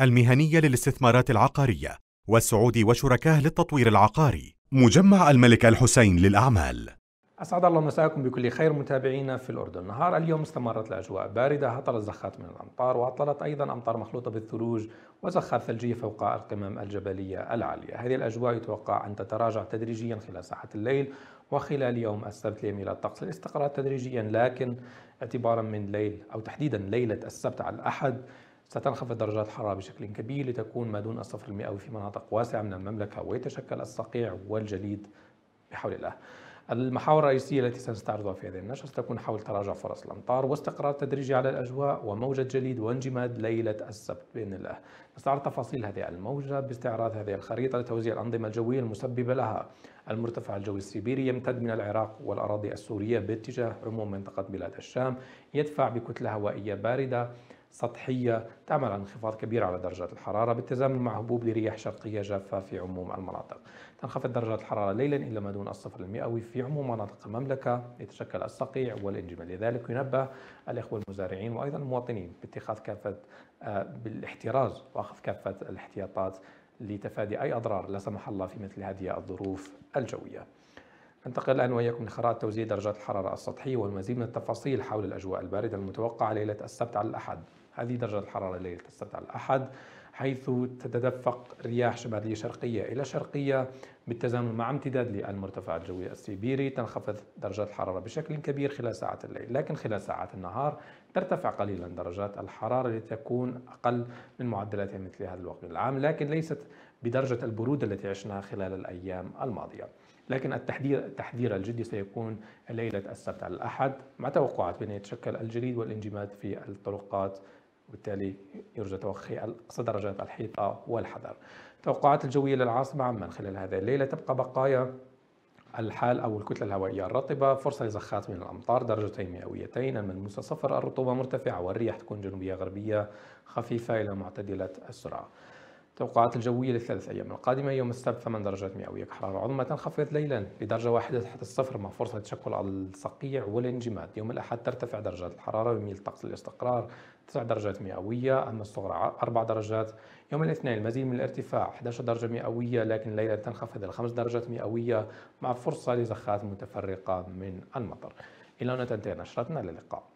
المهنية للاستثمارات العقارية والسعودي وشركاه للتطوير العقاري مجمع الملك الحسين للأعمال أسعد الله مساءكم بكل خير متابعينا في الأردن نهار اليوم استمرت الأجواء باردة هطلت زخات من الأمطار وأطلت أيضا أمطار مخلوطة بالثلوج وزخات ثلجية فوق القمم الجبلية العالية هذه الأجواء يتوقع أن تتراجع تدريجيا خلال ساحة الليل وخلال يوم السبت ليميل الطقس الاستقرار تدريجيا لكن اعتبارا من ليل أو تحديدا ليلة السبت على الأحد ستنخفض درجات الحرارة بشكل كبير لتكون ما دون الصفر المئوي في مناطق واسعة من المملكة ويتشكل الصقيع والجليد بحول الله المحاور الرئيسية التي سنستعرضها في هذه النشرة ستكون حول تراجع فرص الأمطار واستقرار تدريجي على الأجواء وموجة جليد وانجماد ليلة السبت بإذن الله نستعرض تفاصيل هذه الموجة باستعراض هذه الخريطة لتوزيع الأنظمة الجوية المسببة لها المرتفع الجوي السيبيري يمتد من العراق والأراضي السورية باتجاه عموم منطقة بلاد الشام يدفع بكتلة هوائية باردة سطحية تعمل على انخفاض كبير على درجات الحرارة بالتزامن مع هبوب لرياح شرقية جافة في عموم المناطق تنخفض درجات الحرارة ليلا إلى ما دون الصفر المئوي في عموم مناطق المملكة يتشكل الصقيع والإنجمال لذلك ينبه الإخوة المزارعين وأيضا المواطنين باتخاذ كافة آه، بالاحتراز وأخذ كافة الاحتياطات لتفادي أي أضرار لا سمح الله في مثل هذه الظروف الجوية ننتقل الآن وإياكم لخرائط توزيع درجات الحرارة السطحية والمزيد من التفاصيل حول الأجواء الباردة المتوقعة ليلة السبت على الأحد هذه درجة الحرارة ليلة السبت على الأحد حيث تتدفق رياح شمالية شرقية إلى شرقية بالتزامن مع امتداد للمرتفع الجوي السيبيري تنخفض درجات الحرارة بشكل كبير خلال ساعات الليل لكن خلال ساعات النهار ترتفع قليلا درجات الحرارة لتكون أقل من معدلاتها مثل هذا الوقت من العام لكن ليست بدرجة البرودة التي عشناها خلال الأيام الماضية لكن التحذير التحذير الجدي سيكون ليلة السبت على الأحد مع توقعات بأن يتشكل الجليد والانجماد في الطرقات وبالتالي يرجى توخي أقصى درجات الحيطة والحذر توقعات الجوية للعاصمة عمان خلال هذه الليلة تبقى بقايا الحال أو الكتلة الهوائية الرطبة فرصة لزخات من الأمطار درجتين مئويتين الملموسة صفر الرطوبة مرتفعة والرياح تكون جنوبية غربية خفيفة إلى معتدلة السرعة التوقعات الجوية للثلاث أيام القادمة يوم السبت 8 درجات مئوية كحرارة عظمى تنخفض ليلا لدرجة واحدة تحت الصفر مع فرصة تشكل على الصقيع والانجماد يوم الأحد ترتفع درجات الحرارة ويميل الطقس للاستقرار 9 درجات مئوية أما الصغرى 4 درجات يوم الاثنين المزيد من الارتفاع 11 درجة مئوية لكن ليلا تنخفض إلى 5 درجات مئوية مع فرصة لزخات متفرقة من المطر إلى هنا تنتهي نشرتنا للقاء